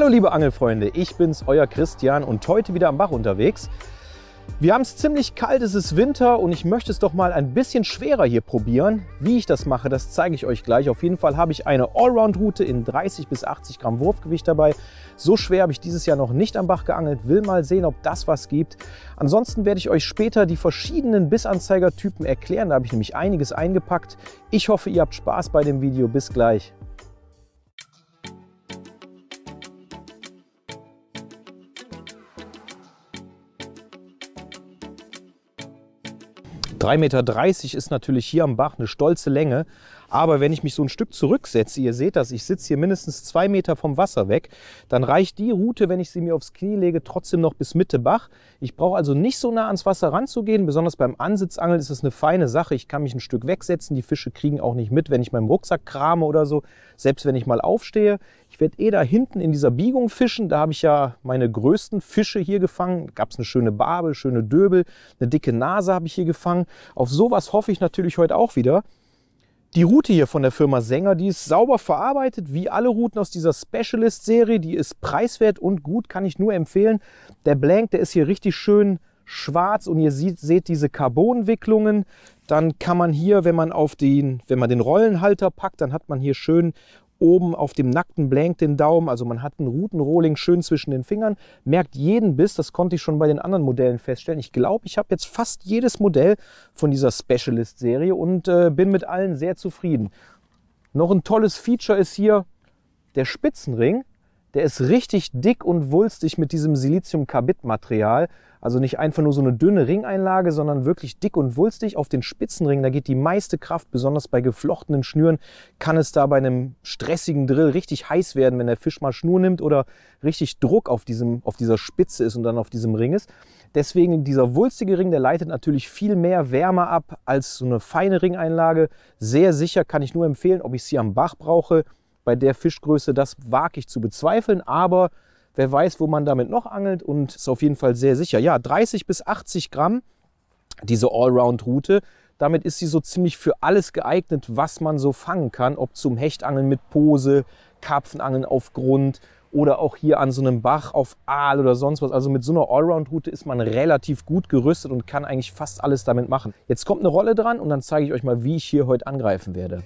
Hallo liebe Angelfreunde, ich bin's, euer Christian und heute wieder am Bach unterwegs. Wir haben es ziemlich kalt, es ist Winter und ich möchte es doch mal ein bisschen schwerer hier probieren. Wie ich das mache, das zeige ich euch gleich. Auf jeden Fall habe ich eine Allround-Route in 30 bis 80 Gramm Wurfgewicht dabei. So schwer habe ich dieses Jahr noch nicht am Bach geangelt, will mal sehen, ob das was gibt. Ansonsten werde ich euch später die verschiedenen Bissanzeigertypen erklären, da habe ich nämlich einiges eingepackt. Ich hoffe, ihr habt Spaß bei dem Video. Bis gleich. 3,30 Meter ist natürlich hier am Bach eine stolze Länge. Aber wenn ich mich so ein Stück zurücksetze, ihr seht das, ich sitze hier mindestens zwei Meter vom Wasser weg, dann reicht die Route, wenn ich sie mir aufs Knie lege, trotzdem noch bis Mitte Bach. Ich brauche also nicht so nah ans Wasser ranzugehen. Besonders beim Ansitzangeln ist es eine feine Sache. Ich kann mich ein Stück wegsetzen. Die Fische kriegen auch nicht mit, wenn ich meinen Rucksack krame oder so. Selbst wenn ich mal aufstehe. Ich werde eh da hinten in dieser Biegung fischen. Da habe ich ja meine größten Fische hier gefangen. Gab es eine schöne Barbe, schöne Döbel, eine dicke Nase habe ich hier gefangen. Auf sowas hoffe ich natürlich heute auch wieder. Die Route hier von der Firma Sänger, die ist sauber verarbeitet, wie alle Routen aus dieser Specialist-Serie. Die ist preiswert und gut, kann ich nur empfehlen. Der Blank, der ist hier richtig schön schwarz und ihr seht, seht diese Carbonwicklungen. Dann kann man hier, wenn man, auf den, wenn man den Rollenhalter packt, dann hat man hier schön oben auf dem nackten Blank den Daumen. Also man hat einen Routenrolling schön zwischen den Fingern, merkt jeden Biss. Das konnte ich schon bei den anderen Modellen feststellen. Ich glaube, ich habe jetzt fast jedes Modell von dieser Specialist-Serie und äh, bin mit allen sehr zufrieden. Noch ein tolles Feature ist hier der Spitzenring. Der ist richtig dick und wulstig mit diesem Silizium-Carbid-Material. Also nicht einfach nur so eine dünne Ringeinlage, sondern wirklich dick und wulstig. Auf den Spitzenring, da geht die meiste Kraft, besonders bei geflochtenen Schnüren, kann es da bei einem stressigen Drill richtig heiß werden, wenn der Fisch mal Schnur nimmt oder richtig Druck auf, diesem, auf dieser Spitze ist und dann auf diesem Ring ist. Deswegen dieser wulstige Ring, der leitet natürlich viel mehr Wärme ab als so eine feine Ringeinlage. Sehr sicher kann ich nur empfehlen, ob ich sie am Bach brauche bei der Fischgröße, das wage ich zu bezweifeln, aber wer weiß, wo man damit noch angelt und ist auf jeden Fall sehr sicher. Ja, 30 bis 80 Gramm, diese Allround-Route, damit ist sie so ziemlich für alles geeignet, was man so fangen kann, ob zum Hechtangeln mit Pose, Karpfenangeln auf Grund oder auch hier an so einem Bach auf Aal oder sonst was. Also mit so einer Allround-Route ist man relativ gut gerüstet und kann eigentlich fast alles damit machen. Jetzt kommt eine Rolle dran und dann zeige ich euch mal, wie ich hier heute angreifen werde.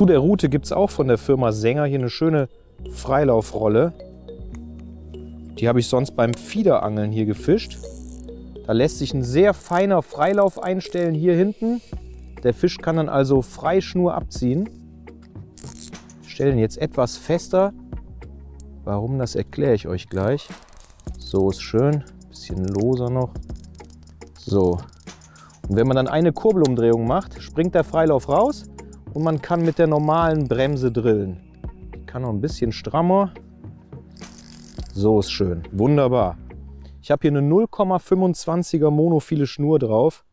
Zu der Route gibt es auch von der Firma Sänger hier eine schöne Freilaufrolle. Die habe ich sonst beim Fiederangeln hier gefischt. Da lässt sich ein sehr feiner Freilauf einstellen hier hinten. Der Fisch kann dann also frei Schnur abziehen. Stellen jetzt etwas fester. Warum, das erkläre ich euch gleich. So ist schön, bisschen loser noch. So. Und wenn man dann eine Kurbelumdrehung macht, springt der Freilauf raus und man kann mit der normalen Bremse drillen. Die kann noch ein bisschen strammer. So ist schön. Wunderbar. Ich habe hier eine 0,25er monophile Schnur drauf.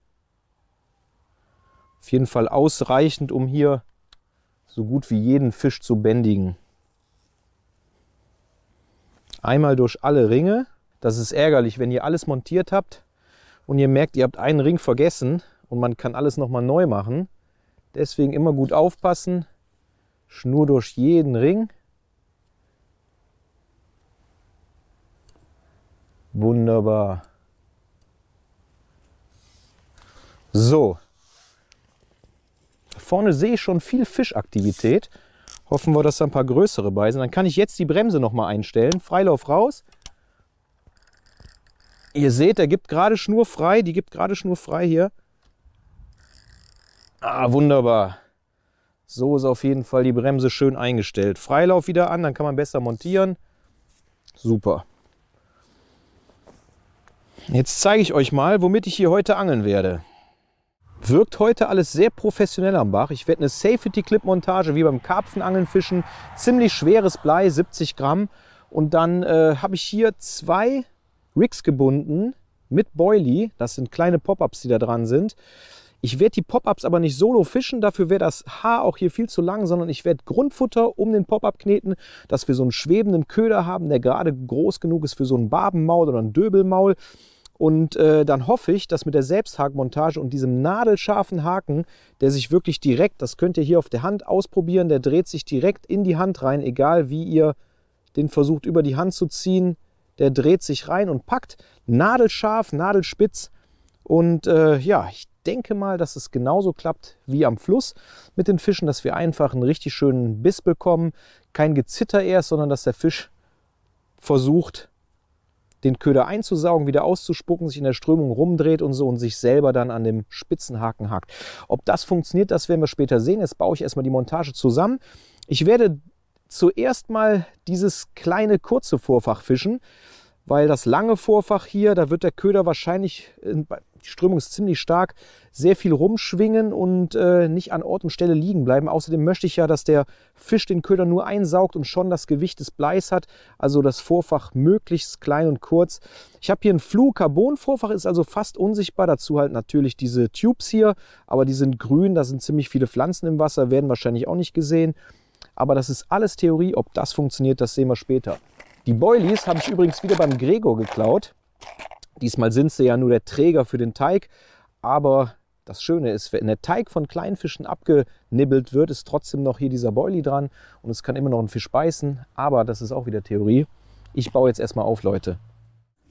Auf jeden Fall ausreichend, um hier so gut wie jeden Fisch zu bändigen. Einmal durch alle Ringe. Das ist ärgerlich, wenn ihr alles montiert habt und ihr merkt, ihr habt einen Ring vergessen und man kann alles nochmal neu machen, Deswegen immer gut aufpassen. Schnur durch jeden Ring. Wunderbar. So. Vorne sehe ich schon viel Fischaktivität. Hoffen wir, dass da ein paar größere bei sind. Dann kann ich jetzt die Bremse nochmal einstellen. Freilauf raus. Ihr seht, der gibt gerade Schnur frei. Die gibt gerade Schnur frei hier. Ah, wunderbar. So ist auf jeden Fall die Bremse schön eingestellt. Freilauf wieder an, dann kann man besser montieren. Super. Jetzt zeige ich euch mal, womit ich hier heute angeln werde. Wirkt heute alles sehr professionell am Bach. Ich werde eine Safety-Clip-Montage wie beim Karpfenangeln fischen. Ziemlich schweres Blei, 70 Gramm. Und dann äh, habe ich hier zwei Rigs gebunden mit Boilie. Das sind kleine Pop-Ups, die da dran sind. Ich werde die Pop-ups aber nicht solo fischen, dafür wäre das Haar auch hier viel zu lang, sondern ich werde Grundfutter um den Pop-up kneten, dass wir so einen schwebenden Köder haben, der gerade groß genug ist für so ein Barbenmaul oder ein Döbelmaul. Und äh, dann hoffe ich, dass mit der Selbsthakenmontage und diesem nadelscharfen Haken, der sich wirklich direkt, das könnt ihr hier auf der Hand ausprobieren, der dreht sich direkt in die Hand rein, egal wie ihr den versucht über die Hand zu ziehen, der dreht sich rein und packt nadelscharf, nadelspitz. Und äh, ja, ich denke mal, dass es genauso klappt wie am Fluss mit den Fischen, dass wir einfach einen richtig schönen Biss bekommen. Kein Gezitter erst, sondern dass der Fisch versucht, den Köder einzusaugen, wieder auszuspucken, sich in der Strömung rumdreht und so und sich selber dann an dem Spitzenhaken hakt. Ob das funktioniert, das werden wir später sehen. Jetzt baue ich erstmal die Montage zusammen. Ich werde zuerst mal dieses kleine kurze Vorfach fischen, weil das lange Vorfach hier, da wird der Köder wahrscheinlich die Strömung ist ziemlich stark. Sehr viel rumschwingen und äh, nicht an Ort und Stelle liegen bleiben. Außerdem möchte ich ja, dass der Fisch den Köder nur einsaugt und schon das Gewicht des Bleis hat. Also das Vorfach möglichst klein und kurz. Ich habe hier ein flu carbon vorfach ist also fast unsichtbar. Dazu halt natürlich diese Tubes hier. Aber die sind grün, da sind ziemlich viele Pflanzen im Wasser, werden wahrscheinlich auch nicht gesehen. Aber das ist alles Theorie. Ob das funktioniert, das sehen wir später. Die Boilies habe ich übrigens wieder beim Gregor geklaut. Diesmal sind sie ja nur der Träger für den Teig, aber das Schöne ist, wenn der Teig von kleinen Fischen abgenibbelt wird, ist trotzdem noch hier dieser Boilie dran und es kann immer noch ein Fisch beißen, aber das ist auch wieder Theorie. Ich baue jetzt erstmal auf, Leute.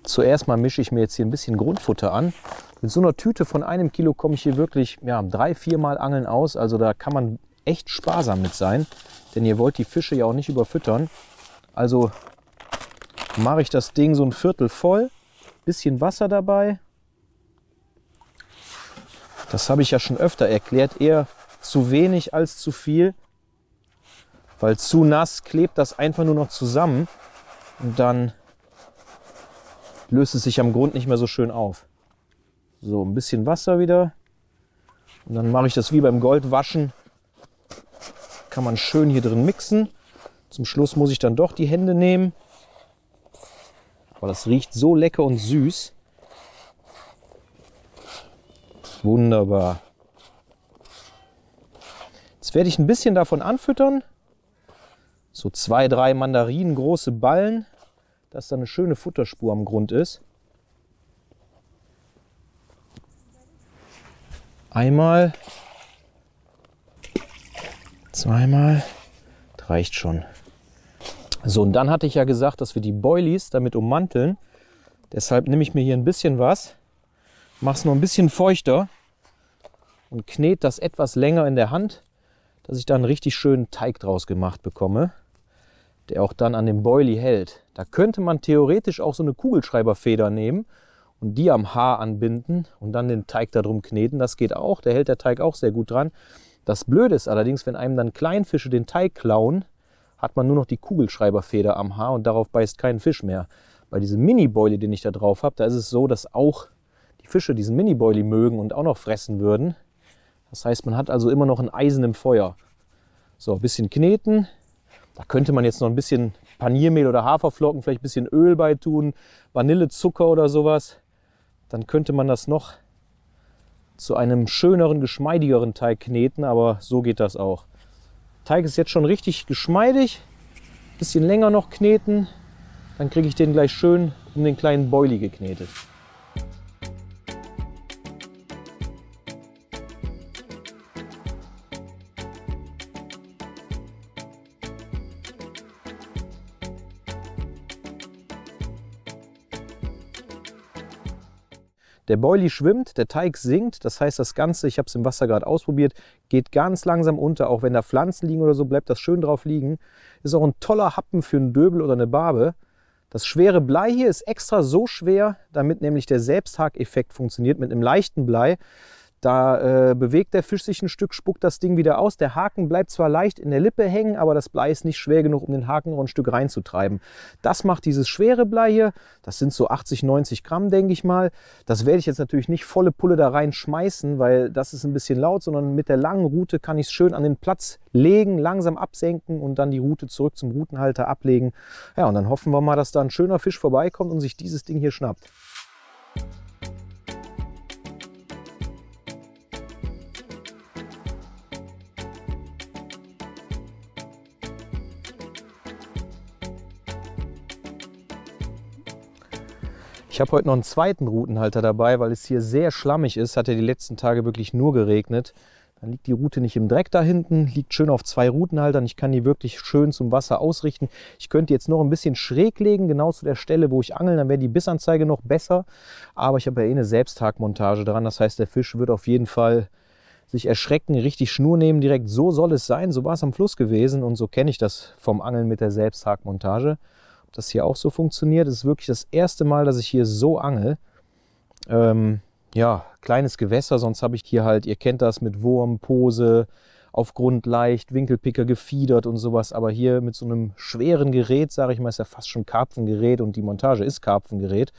Zuerst mal mische ich mir jetzt hier ein bisschen Grundfutter an. Mit so einer Tüte von einem Kilo komme ich hier wirklich ja, drei, viermal Angeln aus. Also da kann man echt sparsam mit sein, denn ihr wollt die Fische ja auch nicht überfüttern. Also mache ich das Ding so ein Viertel voll bisschen Wasser dabei. Das habe ich ja schon öfter erklärt. Eher zu wenig als zu viel, weil zu nass klebt das einfach nur noch zusammen und dann löst es sich am Grund nicht mehr so schön auf. So, ein bisschen Wasser wieder. Und dann mache ich das wie beim Goldwaschen. Kann man schön hier drin mixen. Zum Schluss muss ich dann doch die Hände nehmen. Aber das riecht so lecker und süß. Wunderbar. Jetzt werde ich ein bisschen davon anfüttern. So zwei, drei Mandarinen große Ballen, dass da eine schöne Futterspur am Grund ist. Einmal, zweimal, das reicht schon. So, und dann hatte ich ja gesagt, dass wir die Boilies damit ummanteln. Deshalb nehme ich mir hier ein bisschen was, mache es noch ein bisschen feuchter und knete das etwas länger in der Hand, dass ich da einen richtig schönen Teig draus gemacht bekomme, der auch dann an dem Boilie hält. Da könnte man theoretisch auch so eine Kugelschreiberfeder nehmen und die am Haar anbinden und dann den Teig darum kneten. Das geht auch, da hält der Teig auch sehr gut dran. Das Blöde ist allerdings, wenn einem dann Kleinfische den Teig klauen, hat man nur noch die Kugelschreiberfeder am Haar und darauf beißt kein Fisch mehr. Bei diesem Mini-Boilie, den ich da drauf habe, da ist es so, dass auch die Fische diesen Mini-Boilie mögen und auch noch fressen würden. Das heißt, man hat also immer noch ein Eisen im Feuer. So, ein bisschen kneten. Da könnte man jetzt noch ein bisschen Paniermehl oder Haferflocken, vielleicht ein bisschen Öl beitun, Vanillezucker oder sowas. Dann könnte man das noch zu einem schöneren, geschmeidigeren Teig kneten, aber so geht das auch. Teig ist jetzt schon richtig geschmeidig. Bisschen länger noch kneten, dann kriege ich den gleich schön um den kleinen Boilie geknetet. Der Boilie schwimmt, der Teig sinkt, das heißt das Ganze, ich habe es im Wasser gerade ausprobiert, geht ganz langsam unter, auch wenn da Pflanzen liegen oder so, bleibt das schön drauf liegen. Ist auch ein toller Happen für einen Döbel oder eine Barbe. Das schwere Blei hier ist extra so schwer, damit nämlich der Selbsthakeffekt funktioniert. Mit einem leichten Blei da äh, bewegt der Fisch sich ein Stück, spuckt das Ding wieder aus. Der Haken bleibt zwar leicht in der Lippe hängen, aber das Blei ist nicht schwer genug, um den Haken noch ein Stück reinzutreiben. Das macht dieses schwere Blei hier. Das sind so 80, 90 Gramm, denke ich mal. Das werde ich jetzt natürlich nicht volle Pulle da reinschmeißen, weil das ist ein bisschen laut, sondern mit der langen Route kann ich es schön an den Platz legen, langsam absenken und dann die Route zurück zum Rutenhalter ablegen. Ja, und dann hoffen wir mal, dass da ein schöner Fisch vorbeikommt und sich dieses Ding hier schnappt. Ich habe heute noch einen zweiten Routenhalter dabei, weil es hier sehr schlammig ist. Hat ja die letzten Tage wirklich nur geregnet. Dann liegt die Route nicht im Dreck da hinten, liegt schön auf zwei Routenhaltern. Ich kann die wirklich schön zum Wasser ausrichten. Ich könnte jetzt noch ein bisschen schräg legen, genau zu der Stelle, wo ich angel. Dann wäre die Bissanzeige noch besser. Aber ich habe ja eh eine Selbsttagmontage dran. Das heißt, der Fisch wird auf jeden Fall sich erschrecken, richtig Schnur nehmen direkt. So soll es sein. So war es am Fluss gewesen und so kenne ich das vom Angeln mit der Selbsttagmontage das hier auch so funktioniert. Es ist wirklich das erste Mal, dass ich hier so angel. Ähm, ja, kleines Gewässer, sonst habe ich hier halt, ihr kennt das mit Wurm, Pose, aufgrund leicht, Winkelpicker gefiedert und sowas. Aber hier mit so einem schweren Gerät, sage ich mal, ist ja fast schon Karpfengerät und die Montage ist Karpfengerät.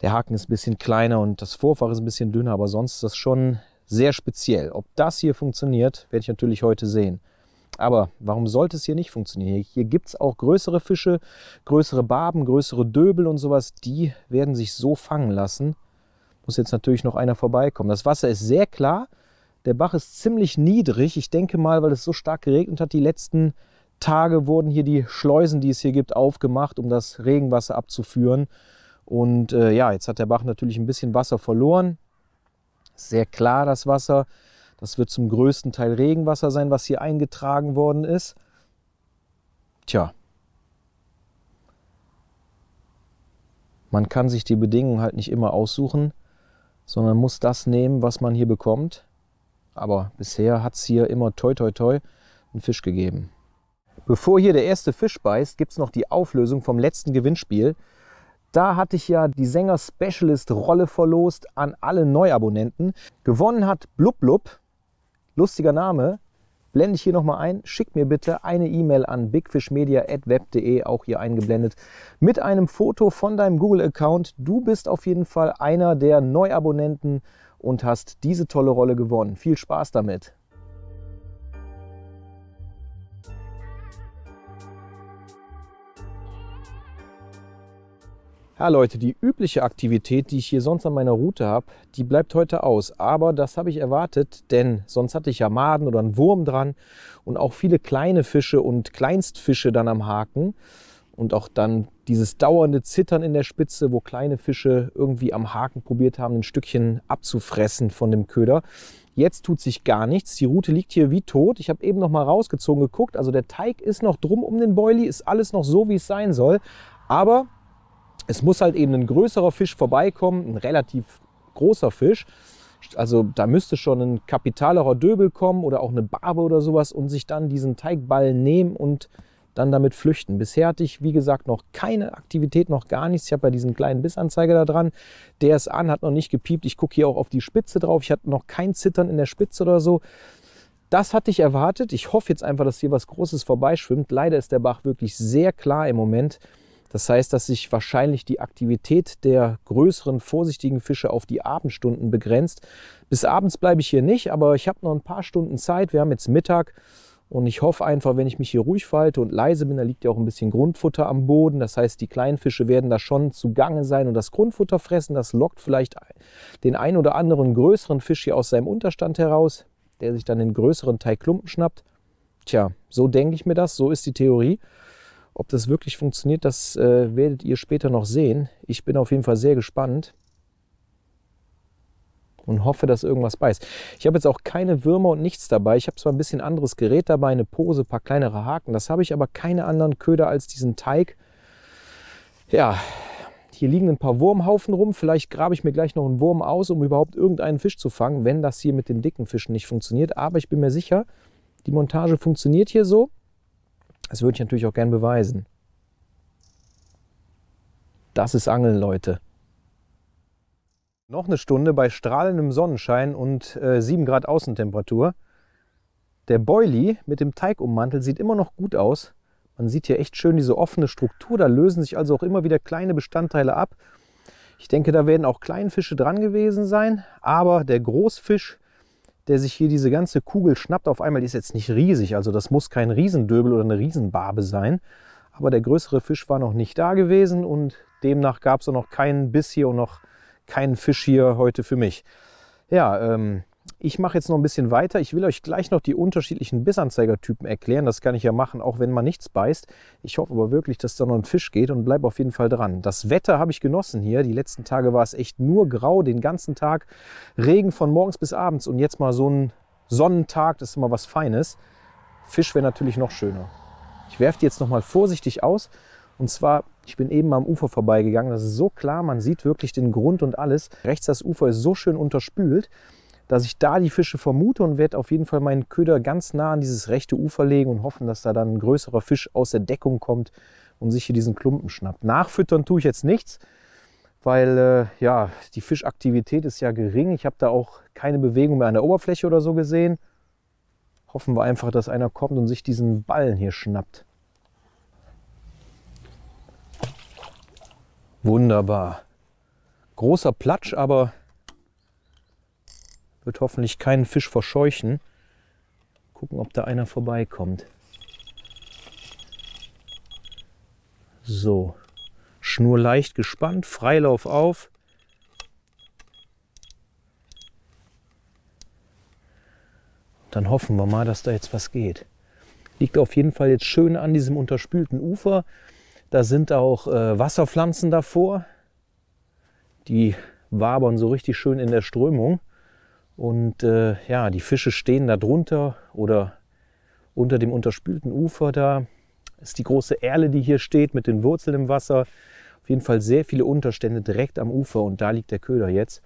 Der Haken ist ein bisschen kleiner und das Vorfach ist ein bisschen dünner, aber sonst ist das schon sehr speziell. Ob das hier funktioniert, werde ich natürlich heute sehen. Aber warum sollte es hier nicht funktionieren? Hier gibt es auch größere Fische, größere Barben, größere Döbel und sowas. Die werden sich so fangen lassen. Muss jetzt natürlich noch einer vorbeikommen. Das Wasser ist sehr klar. Der Bach ist ziemlich niedrig. Ich denke mal, weil es so stark geregnet hat, die letzten Tage wurden hier die Schleusen, die es hier gibt, aufgemacht, um das Regenwasser abzuführen. Und äh, ja, jetzt hat der Bach natürlich ein bisschen Wasser verloren. Sehr klar das Wasser. Das wird zum größten Teil Regenwasser sein, was hier eingetragen worden ist. Tja, man kann sich die Bedingungen halt nicht immer aussuchen, sondern muss das nehmen, was man hier bekommt. Aber bisher hat es hier immer toi toi toi einen Fisch gegeben. Bevor hier der erste Fisch beißt, gibt es noch die Auflösung vom letzten Gewinnspiel. Da hatte ich ja die Sänger Specialist Rolle verlost an alle Neuabonnenten. Gewonnen hat Blub Blub. Lustiger Name. Blende ich hier nochmal ein. Schick mir bitte eine E-Mail an bigfishmedia.web.de, auch hier eingeblendet, mit einem Foto von deinem Google-Account. Du bist auf jeden Fall einer der Neuabonnenten und hast diese tolle Rolle gewonnen. Viel Spaß damit! Ja Leute, die übliche Aktivität, die ich hier sonst an meiner Route habe, die bleibt heute aus. Aber das habe ich erwartet, denn sonst hatte ich ja Maden oder einen Wurm dran und auch viele kleine Fische und Kleinstfische dann am Haken. Und auch dann dieses dauernde Zittern in der Spitze, wo kleine Fische irgendwie am Haken probiert haben, ein Stückchen abzufressen von dem Köder. Jetzt tut sich gar nichts. Die Route liegt hier wie tot. Ich habe eben noch mal rausgezogen geguckt. Also der Teig ist noch drum um den Boilie, ist alles noch so, wie es sein soll. Aber es muss halt eben ein größerer Fisch vorbeikommen, ein relativ großer Fisch. Also da müsste schon ein kapitalerer Döbel kommen oder auch eine Barbe oder sowas und sich dann diesen Teigball nehmen und dann damit flüchten. Bisher hatte ich, wie gesagt, noch keine Aktivität, noch gar nichts. Ich habe ja diesen kleinen Bissanzeiger da dran. Der ist an, hat noch nicht gepiept. Ich gucke hier auch auf die Spitze drauf. Ich hatte noch kein Zittern in der Spitze oder so. Das hatte ich erwartet. Ich hoffe jetzt einfach, dass hier was Großes vorbeischwimmt. Leider ist der Bach wirklich sehr klar im Moment. Das heißt, dass sich wahrscheinlich die Aktivität der größeren, vorsichtigen Fische auf die Abendstunden begrenzt. Bis abends bleibe ich hier nicht, aber ich habe noch ein paar Stunden Zeit. Wir haben jetzt Mittag und ich hoffe einfach, wenn ich mich hier ruhig verhalte und leise bin, da liegt ja auch ein bisschen Grundfutter am Boden. Das heißt, die kleinen Fische werden da schon zugange sein und das Grundfutter fressen. Das lockt vielleicht den ein oder anderen größeren Fisch hier aus seinem Unterstand heraus, der sich dann den größeren Teil Klumpen schnappt. Tja, so denke ich mir das, so ist die Theorie. Ob das wirklich funktioniert, das äh, werdet ihr später noch sehen. Ich bin auf jeden Fall sehr gespannt und hoffe, dass irgendwas beißt. Ich habe jetzt auch keine Würmer und nichts dabei. Ich habe zwar ein bisschen anderes Gerät dabei, eine Pose, ein paar kleinere Haken. Das habe ich aber keine anderen Köder als diesen Teig. Ja, hier liegen ein paar Wurmhaufen rum. Vielleicht grabe ich mir gleich noch einen Wurm aus, um überhaupt irgendeinen Fisch zu fangen, wenn das hier mit den dicken Fischen nicht funktioniert. Aber ich bin mir sicher, die Montage funktioniert hier so. Das würde ich natürlich auch gern beweisen. Das ist Angeln, Leute. Noch eine Stunde bei strahlendem Sonnenschein und äh, 7 Grad Außentemperatur. Der Boilie mit dem Teigummantel sieht immer noch gut aus. Man sieht hier echt schön diese offene Struktur. Da lösen sich also auch immer wieder kleine Bestandteile ab. Ich denke, da werden auch Kleinfische dran gewesen sein. Aber der Großfisch, der sich hier diese ganze Kugel schnappt. Auf einmal die ist jetzt nicht riesig, also das muss kein Riesendöbel oder eine Riesenbarbe sein. Aber der größere Fisch war noch nicht da gewesen und demnach gab es auch noch keinen Biss hier und noch keinen Fisch hier heute für mich. Ja, ähm, ich mache jetzt noch ein bisschen weiter. Ich will euch gleich noch die unterschiedlichen Bissanzeigertypen erklären. Das kann ich ja machen, auch wenn man nichts beißt. Ich hoffe aber wirklich, dass da noch ein Fisch geht und bleibe auf jeden Fall dran. Das Wetter habe ich genossen hier. Die letzten Tage war es echt nur grau, den ganzen Tag. Regen von morgens bis abends und jetzt mal so ein Sonnentag, das ist immer was Feines. Fisch wäre natürlich noch schöner. Ich werfe die jetzt noch mal vorsichtig aus. Und zwar, ich bin eben am Ufer vorbeigegangen. Das ist so klar, man sieht wirklich den Grund und alles. Rechts das Ufer ist so schön unterspült dass ich da die Fische vermute und werde auf jeden Fall meinen Köder ganz nah an dieses rechte Ufer legen und hoffen, dass da dann ein größerer Fisch aus der Deckung kommt und sich hier diesen Klumpen schnappt. Nachfüttern tue ich jetzt nichts, weil äh, ja, die Fischaktivität ist ja gering. Ich habe da auch keine Bewegung mehr an der Oberfläche oder so gesehen. Hoffen wir einfach, dass einer kommt und sich diesen Ballen hier schnappt. Wunderbar. Großer Platsch, aber wird hoffentlich keinen Fisch verscheuchen. Gucken, ob da einer vorbeikommt. So, Schnur leicht gespannt, Freilauf auf. Dann hoffen wir mal, dass da jetzt was geht. Liegt auf jeden Fall jetzt schön an diesem unterspülten Ufer. Da sind auch äh, Wasserpflanzen davor. Die wabern so richtig schön in der Strömung. Und äh, ja, die Fische stehen da drunter oder unter dem unterspülten Ufer da. Ist die große Erle, die hier steht, mit den Wurzeln im Wasser. Auf jeden Fall sehr viele Unterstände direkt am Ufer und da liegt der Köder jetzt.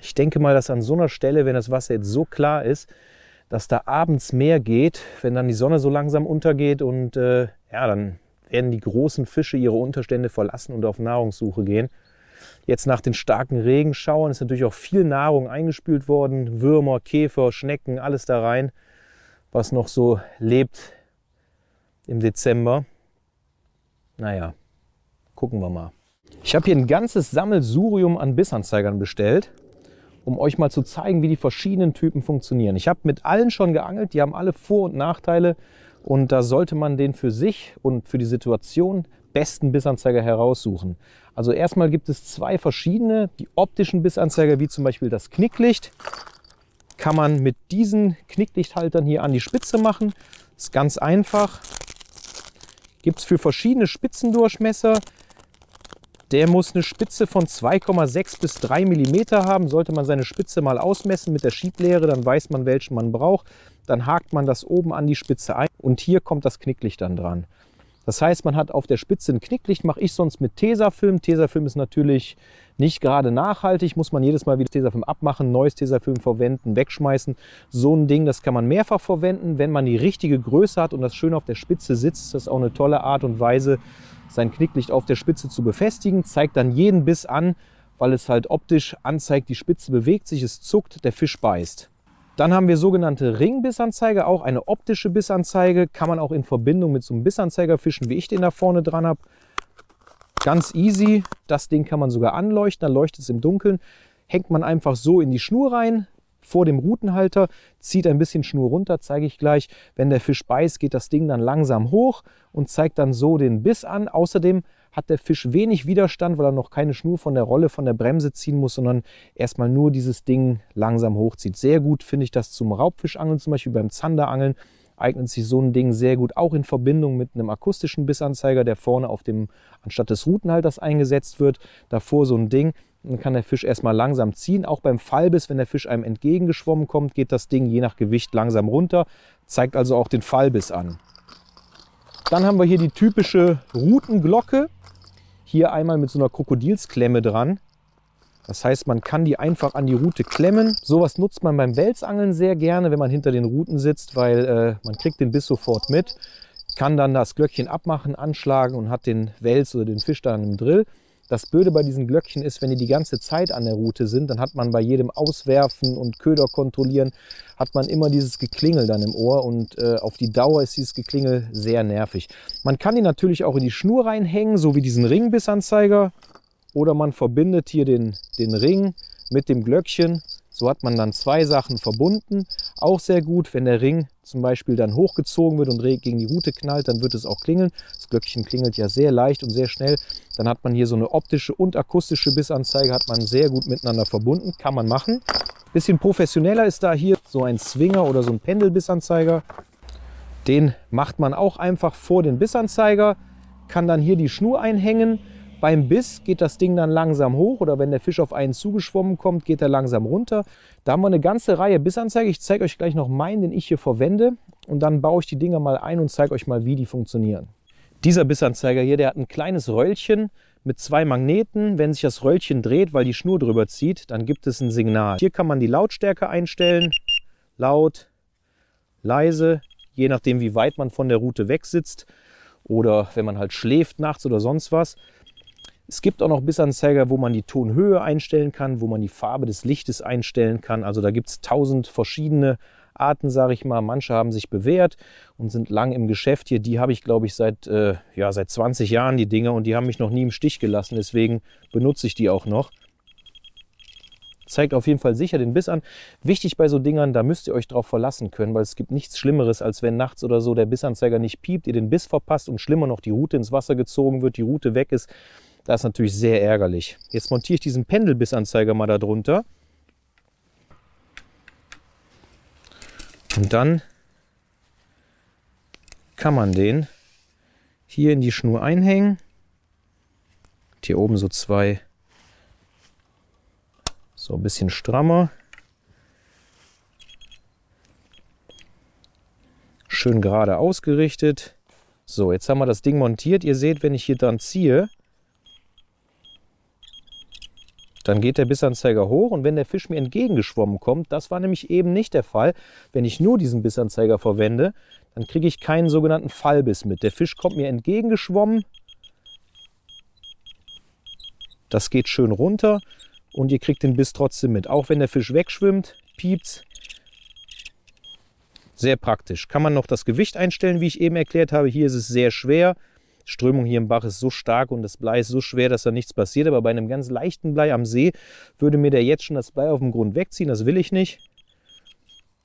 Ich denke mal, dass an so einer Stelle, wenn das Wasser jetzt so klar ist, dass da abends mehr geht, wenn dann die Sonne so langsam untergeht und äh, ja, dann werden die großen Fische ihre Unterstände verlassen und auf Nahrungssuche gehen. Jetzt nach den starken Regenschauern ist natürlich auch viel Nahrung eingespült worden. Würmer, Käfer, Schnecken, alles da rein, was noch so lebt im Dezember. Naja, gucken wir mal. Ich habe hier ein ganzes Sammelsurium an Bissanzeigern bestellt, um euch mal zu zeigen, wie die verschiedenen Typen funktionieren. Ich habe mit allen schon geangelt, die haben alle Vor- und Nachteile und da sollte man den für sich und für die Situation besten Bissanzeiger heraussuchen. Also erstmal gibt es zwei verschiedene. Die optischen Bissanzeiger, wie zum Beispiel das Knicklicht, kann man mit diesen Knicklichthaltern hier an die Spitze machen. Ist ganz einfach. Gibt es für verschiedene Spitzendurchmesser. Der muss eine Spitze von 2,6 bis 3 mm haben. Sollte man seine Spitze mal ausmessen mit der Schieblehre, dann weiß man, welchen man braucht. Dann hakt man das oben an die Spitze ein und hier kommt das Knicklicht dann dran. Das heißt, man hat auf der Spitze ein Knicklicht, mache ich sonst mit Tesafilm. Tesafilm ist natürlich nicht gerade nachhaltig, muss man jedes Mal wieder Tesafilm abmachen, neues Tesafilm verwenden, wegschmeißen. So ein Ding, das kann man mehrfach verwenden. Wenn man die richtige Größe hat und das schön auf der Spitze sitzt, ist das auch eine tolle Art und Weise, sein Knicklicht auf der Spitze zu befestigen. Zeigt dann jeden Biss an, weil es halt optisch anzeigt, die Spitze bewegt sich, es zuckt, der Fisch beißt. Dann haben wir sogenannte Ringbissanzeige, auch eine optische Bissanzeige. Kann man auch in Verbindung mit so einem Bissanzeiger fischen, wie ich den da vorne dran habe. Ganz easy. Das Ding kann man sogar anleuchten, dann leuchtet es im Dunkeln. Hängt man einfach so in die Schnur rein, vor dem Rutenhalter, zieht ein bisschen Schnur runter, zeige ich gleich. Wenn der Fisch beißt, geht das Ding dann langsam hoch und zeigt dann so den Biss an. Außerdem hat der Fisch wenig Widerstand, weil er noch keine Schnur von der Rolle, von der Bremse ziehen muss, sondern erstmal nur dieses Ding langsam hochzieht. Sehr gut finde ich das zum Raubfischangeln, zum Beispiel beim Zanderangeln eignet sich so ein Ding sehr gut, auch in Verbindung mit einem akustischen Bissanzeiger, der vorne auf dem, anstatt des Rutenhalters eingesetzt wird, davor so ein Ding. Dann kann der Fisch erstmal langsam ziehen. Auch beim Fallbiss, wenn der Fisch einem entgegengeschwommen kommt, geht das Ding je nach Gewicht langsam runter, zeigt also auch den Fallbiss an. Dann haben wir hier die typische Rutenglocke hier einmal mit so einer Krokodilsklemme dran. Das heißt, man kann die einfach an die Rute klemmen. Sowas nutzt man beim Welsangeln sehr gerne, wenn man hinter den Ruten sitzt, weil äh, man kriegt den Biss sofort mit, kann dann das Glöckchen abmachen, anschlagen und hat den Wels oder den Fisch dann im Drill. Das Böde bei diesen Glöckchen ist, wenn die die ganze Zeit an der Route sind, dann hat man bei jedem Auswerfen und Köder kontrollieren, hat man immer dieses Geklingel dann im Ohr und äh, auf die Dauer ist dieses Geklingel sehr nervig. Man kann die natürlich auch in die Schnur reinhängen, so wie diesen Ringbissanzeiger oder man verbindet hier den, den Ring mit dem Glöckchen so hat man dann zwei Sachen verbunden. Auch sehr gut, wenn der Ring zum Beispiel dann hochgezogen wird und gegen die Rute knallt, dann wird es auch klingeln. Das Glöckchen klingelt ja sehr leicht und sehr schnell. Dann hat man hier so eine optische und akustische Bissanzeige, hat man sehr gut miteinander verbunden, kann man machen. Bisschen professioneller ist da hier so ein Zwinger oder so ein Pendelbissanzeiger. Den macht man auch einfach vor den Bissanzeiger, kann dann hier die Schnur einhängen. Beim Biss geht das Ding dann langsam hoch oder wenn der Fisch auf einen zugeschwommen kommt, geht er langsam runter. Da haben wir eine ganze Reihe Bissanzeige. Ich zeige euch gleich noch meinen, den ich hier verwende und dann baue ich die Dinger mal ein und zeige euch mal, wie die funktionieren. Dieser Bissanzeiger hier, der hat ein kleines Röllchen mit zwei Magneten. Wenn sich das Röllchen dreht, weil die Schnur drüber zieht, dann gibt es ein Signal. Hier kann man die Lautstärke einstellen. Laut, leise, je nachdem wie weit man von der Route weg sitzt oder wenn man halt schläft nachts oder sonst was. Es gibt auch noch Bissanzeiger, wo man die Tonhöhe einstellen kann, wo man die Farbe des Lichtes einstellen kann. Also da gibt es tausend verschiedene Arten, sage ich mal. Manche haben sich bewährt und sind lang im Geschäft hier. Die habe ich, glaube ich, seit, äh, ja, seit 20 Jahren, die Dinger. Und die haben mich noch nie im Stich gelassen. Deswegen benutze ich die auch noch. Zeigt auf jeden Fall sicher den Biss an. Wichtig bei so Dingern, da müsst ihr euch drauf verlassen können, weil es gibt nichts Schlimmeres, als wenn nachts oder so der Bissanzeiger nicht piept, ihr den Biss verpasst und schlimmer noch die Rute ins Wasser gezogen wird, die Rute weg ist. Das ist natürlich sehr ärgerlich. Jetzt montiere ich diesen Pendelbissanzeiger mal darunter. Und dann kann man den hier in die Schnur einhängen. Und hier oben so zwei, so ein bisschen strammer. Schön gerade ausgerichtet. So, jetzt haben wir das Ding montiert. Ihr seht, wenn ich hier dran ziehe, Dann geht der Bissanzeiger hoch und wenn der Fisch mir entgegengeschwommen kommt, das war nämlich eben nicht der Fall, wenn ich nur diesen Bissanzeiger verwende, dann kriege ich keinen sogenannten Fallbiss mit. Der Fisch kommt mir entgegengeschwommen, das geht schön runter und ihr kriegt den Biss trotzdem mit. Auch wenn der Fisch wegschwimmt, piept's. Sehr praktisch. Kann man noch das Gewicht einstellen, wie ich eben erklärt habe. Hier ist es sehr schwer. Strömung hier im Bach ist so stark und das Blei ist so schwer, dass da nichts passiert. Aber bei einem ganz leichten Blei am See würde mir der jetzt schon das Blei auf dem Grund wegziehen. Das will ich nicht.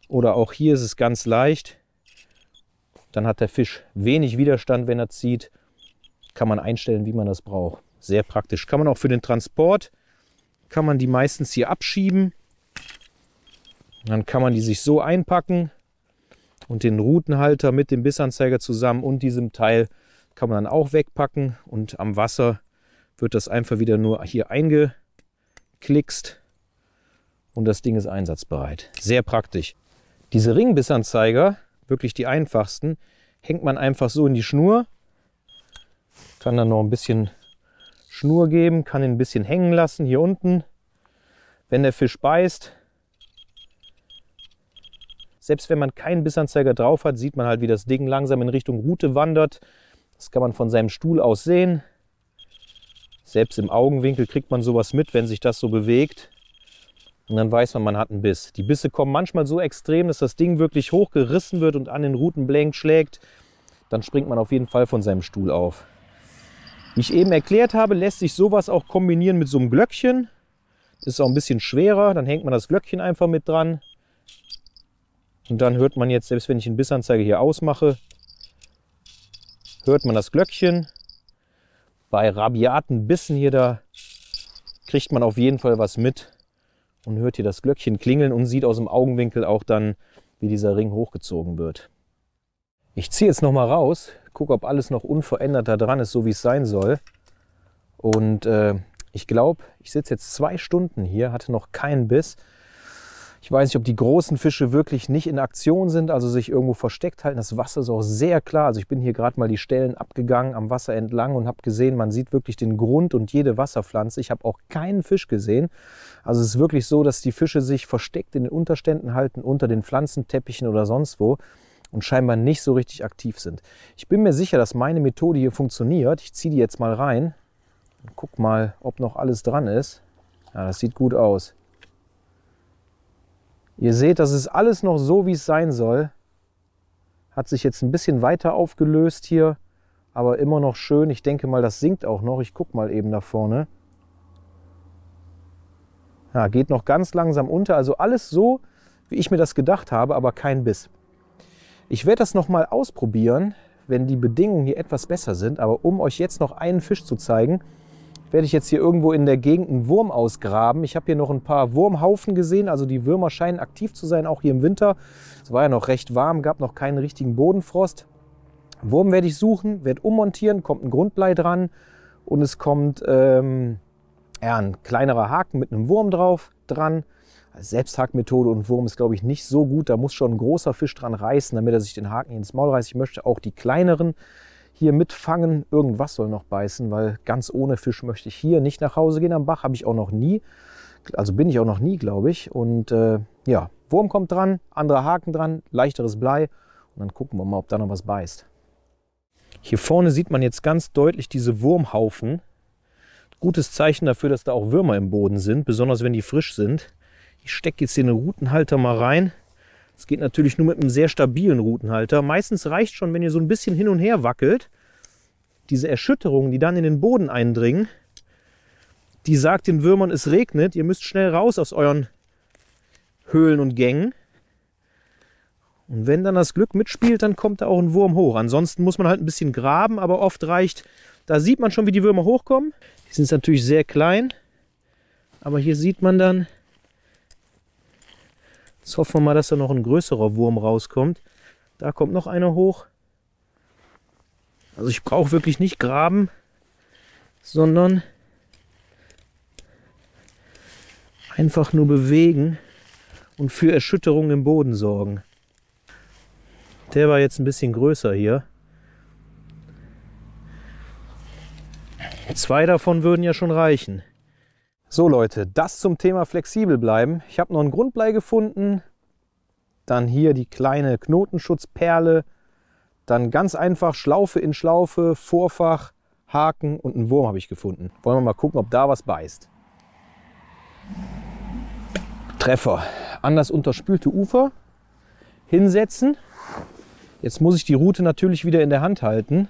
Oder auch hier ist es ganz leicht. Dann hat der Fisch wenig Widerstand, wenn er zieht. Kann man einstellen, wie man das braucht. Sehr praktisch. Kann man auch für den Transport, kann man die meistens hier abschieben. Dann kann man die sich so einpacken und den Routenhalter mit dem Bissanzeiger zusammen und diesem Teil kann man dann auch wegpacken und am Wasser wird das einfach wieder nur hier eingeklickst und das Ding ist einsatzbereit. Sehr praktisch. Diese Ringbissanzeiger, wirklich die einfachsten, hängt man einfach so in die Schnur, kann dann noch ein bisschen Schnur geben, kann ihn ein bisschen hängen lassen hier unten. Wenn der Fisch beißt, selbst wenn man keinen Bissanzeiger drauf hat, sieht man halt, wie das Ding langsam in Richtung Route wandert. Das kann man von seinem Stuhl aus sehen. Selbst im Augenwinkel kriegt man sowas mit, wenn sich das so bewegt. Und dann weiß man, man hat einen Biss. Die Bisse kommen manchmal so extrem, dass das Ding wirklich hochgerissen wird und an den Rutenblenk schlägt. Dann springt man auf jeden Fall von seinem Stuhl auf. Wie ich eben erklärt habe, lässt sich sowas auch kombinieren mit so einem Glöckchen. Ist auch ein bisschen schwerer, dann hängt man das Glöckchen einfach mit dran. Und dann hört man jetzt, selbst wenn ich den Bissanzeiger hier ausmache, hört man das Glöckchen. Bei rabiaten Bissen hier da kriegt man auf jeden Fall was mit und hört hier das Glöckchen klingeln und sieht aus dem Augenwinkel auch dann, wie dieser Ring hochgezogen wird. Ich ziehe jetzt noch mal raus, gucke, ob alles noch unverändert da dran ist, so wie es sein soll. Und äh, ich glaube, ich sitze jetzt zwei Stunden hier, hatte noch keinen Biss. Ich weiß nicht, ob die großen Fische wirklich nicht in Aktion sind, also sich irgendwo versteckt halten. Das Wasser ist auch sehr klar. Also ich bin hier gerade mal die Stellen abgegangen am Wasser entlang und habe gesehen, man sieht wirklich den Grund und jede Wasserpflanze. Ich habe auch keinen Fisch gesehen. Also es ist wirklich so, dass die Fische sich versteckt in den Unterständen halten, unter den Pflanzenteppichen oder sonst wo und scheinbar nicht so richtig aktiv sind. Ich bin mir sicher, dass meine Methode hier funktioniert. Ich ziehe die jetzt mal rein und guck mal, ob noch alles dran ist. Ja, das sieht gut aus. Ihr seht, das ist alles noch so, wie es sein soll. Hat sich jetzt ein bisschen weiter aufgelöst hier, aber immer noch schön. Ich denke mal, das sinkt auch noch. Ich gucke mal eben da vorne. Ja, geht noch ganz langsam unter. Also alles so, wie ich mir das gedacht habe, aber kein Biss. Ich werde das noch mal ausprobieren, wenn die Bedingungen hier etwas besser sind. Aber um euch jetzt noch einen Fisch zu zeigen, werde ich jetzt hier irgendwo in der Gegend einen Wurm ausgraben. Ich habe hier noch ein paar Wurmhaufen gesehen, also die Würmer scheinen aktiv zu sein, auch hier im Winter. Es war ja noch recht warm, gab noch keinen richtigen Bodenfrost. Wurm werde ich suchen, werde ummontieren, kommt ein Grundblei dran und es kommt ähm, ja, ein kleinerer Haken mit einem Wurm drauf dran. Also Selbsthackmethode und Wurm ist, glaube ich, nicht so gut. Da muss schon ein großer Fisch dran reißen, damit er sich den Haken ins Maul reißt. Ich möchte auch die kleineren hier mitfangen. Irgendwas soll noch beißen, weil ganz ohne Fisch möchte ich hier nicht nach Hause gehen am Bach. Habe ich auch noch nie. Also bin ich auch noch nie, glaube ich. Und äh, ja, Wurm kommt dran, anderer Haken dran, leichteres Blei. Und dann gucken wir mal, ob da noch was beißt. Hier vorne sieht man jetzt ganz deutlich diese Wurmhaufen. Gutes Zeichen dafür, dass da auch Würmer im Boden sind, besonders wenn die frisch sind. Ich stecke jetzt den Rutenhalter mal rein es geht natürlich nur mit einem sehr stabilen Routenhalter. Meistens reicht schon, wenn ihr so ein bisschen hin und her wackelt, diese Erschütterungen, die dann in den Boden eindringen, die sagt den Würmern, es regnet, ihr müsst schnell raus aus euren Höhlen und Gängen. Und wenn dann das Glück mitspielt, dann kommt da auch ein Wurm hoch. Ansonsten muss man halt ein bisschen graben, aber oft reicht, da sieht man schon, wie die Würmer hochkommen. Die sind natürlich sehr klein, aber hier sieht man dann, Jetzt hoffen wir mal, dass da noch ein größerer Wurm rauskommt. Da kommt noch einer hoch. Also ich brauche wirklich nicht graben, sondern einfach nur bewegen und für Erschütterung im Boden sorgen. Der war jetzt ein bisschen größer hier. Zwei davon würden ja schon reichen. So Leute, das zum Thema flexibel bleiben. Ich habe noch ein Grundblei gefunden, dann hier die kleine Knotenschutzperle, dann ganz einfach Schlaufe in Schlaufe, Vorfach, Haken und einen Wurm habe ich gefunden. Wollen wir mal gucken, ob da was beißt. Treffer. An das unterspülte Ufer hinsetzen. Jetzt muss ich die Route natürlich wieder in der Hand halten,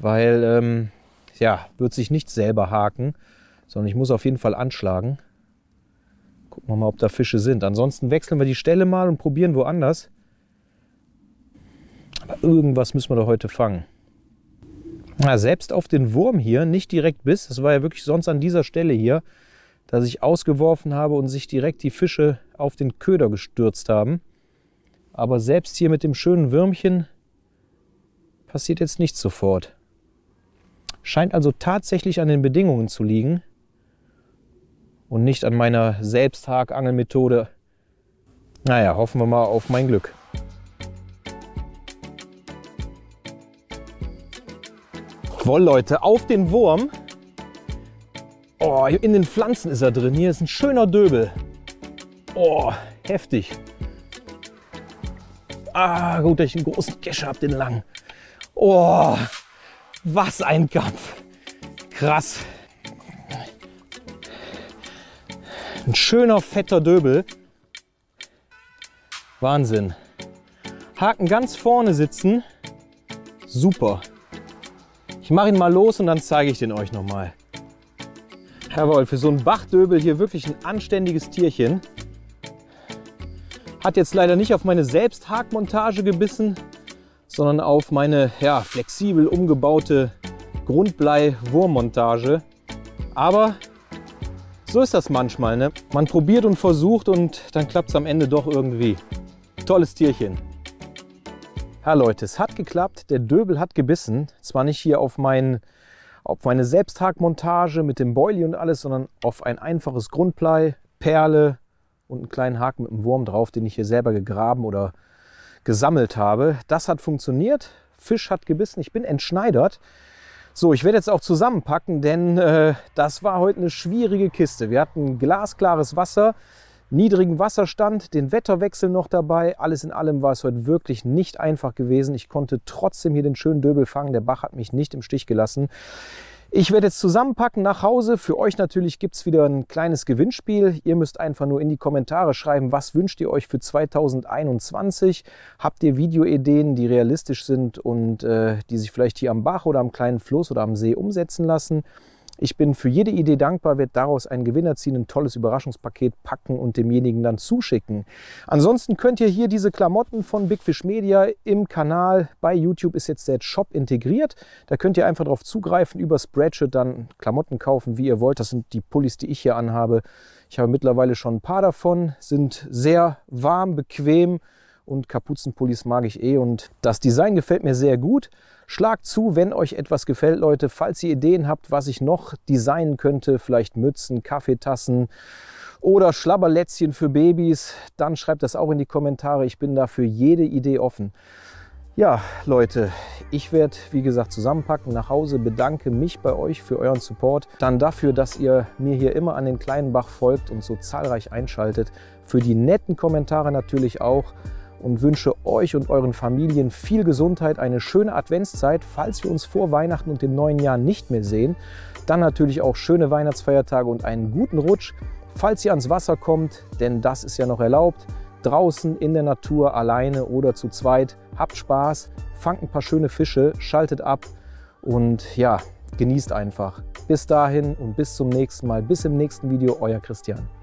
weil ähm, ja, wird sich nicht selber haken sondern ich muss auf jeden Fall anschlagen. Gucken wir mal, ob da Fische sind. Ansonsten wechseln wir die Stelle mal und probieren woanders. Aber irgendwas müssen wir doch heute fangen. Na, selbst auf den Wurm hier, nicht direkt bis, das war ja wirklich sonst an dieser Stelle hier, dass ich ausgeworfen habe und sich direkt die Fische auf den Köder gestürzt haben. Aber selbst hier mit dem schönen Würmchen passiert jetzt nichts sofort. Scheint also tatsächlich an den Bedingungen zu liegen und nicht an meiner Selbsthakangelmethode. Naja, hoffen wir mal auf mein Glück. Woll Leute, auf den Wurm. Oh, in den Pflanzen ist er drin. Hier ist ein schöner Döbel. Oh, heftig. Ah, gut, dass ich einen großen Kescher habe, den langen. Oh, was ein Kampf. Krass. Ein schöner, fetter Döbel. Wahnsinn. Haken ganz vorne sitzen. Super. Ich mache ihn mal los und dann zeige ich den euch nochmal. Jawohl, für so einen Bachdöbel hier wirklich ein anständiges Tierchen. Hat jetzt leider nicht auf meine Selbsthakmontage gebissen, sondern auf meine ja, flexibel umgebaute Grundblei-Wurmmontage. Aber so ist das manchmal. Ne? Man probiert und versucht und dann klappt es am Ende doch irgendwie. Tolles Tierchen. Ja Leute, es hat geklappt. Der Döbel hat gebissen. Zwar nicht hier auf, mein, auf meine Selbsthakmontage mit dem Boilie und alles, sondern auf ein einfaches Grundblei, Perle und einen kleinen Haken mit einem Wurm drauf, den ich hier selber gegraben oder gesammelt habe. Das hat funktioniert. Fisch hat gebissen. Ich bin entschneidert. So, ich werde jetzt auch zusammenpacken, denn äh, das war heute eine schwierige Kiste. Wir hatten glasklares Wasser, niedrigen Wasserstand, den Wetterwechsel noch dabei. Alles in allem war es heute wirklich nicht einfach gewesen. Ich konnte trotzdem hier den schönen Döbel fangen. Der Bach hat mich nicht im Stich gelassen. Ich werde jetzt zusammenpacken nach Hause. Für euch natürlich gibt es wieder ein kleines Gewinnspiel. Ihr müsst einfach nur in die Kommentare schreiben, was wünscht ihr euch für 2021? Habt ihr Videoideen, die realistisch sind und äh, die sich vielleicht hier am Bach oder am kleinen Fluss oder am See umsetzen lassen? Ich bin für jede Idee dankbar, werde daraus einen Gewinner ziehen, ein tolles Überraschungspaket packen und demjenigen dann zuschicken. Ansonsten könnt ihr hier diese Klamotten von Big Fish Media im Kanal bei YouTube ist jetzt der Shop integriert. Da könnt ihr einfach darauf zugreifen, über Spreadshirt dann Klamotten kaufen, wie ihr wollt. Das sind die Pullis, die ich hier anhabe. Ich habe mittlerweile schon ein paar davon, sind sehr warm, bequem und Kapuzenpullis mag ich eh und das Design gefällt mir sehr gut. Schlagt zu, wenn euch etwas gefällt, Leute. Falls ihr Ideen habt, was ich noch designen könnte, vielleicht Mützen, Kaffeetassen oder Schlabberlätzchen für Babys, dann schreibt das auch in die Kommentare. Ich bin da für jede Idee offen. Ja, Leute, ich werde, wie gesagt, zusammenpacken nach Hause, bedanke mich bei euch für euren Support, dann dafür, dass ihr mir hier immer an den kleinen Bach folgt und so zahlreich einschaltet, für die netten Kommentare natürlich auch und wünsche euch und euren Familien viel Gesundheit, eine schöne Adventszeit, falls wir uns vor Weihnachten und dem neuen Jahr nicht mehr sehen. Dann natürlich auch schöne Weihnachtsfeiertage und einen guten Rutsch, falls ihr ans Wasser kommt, denn das ist ja noch erlaubt. Draußen in der Natur, alleine oder zu zweit. Habt Spaß, fangt ein paar schöne Fische, schaltet ab und ja, genießt einfach. Bis dahin und bis zum nächsten Mal. Bis im nächsten Video, euer Christian.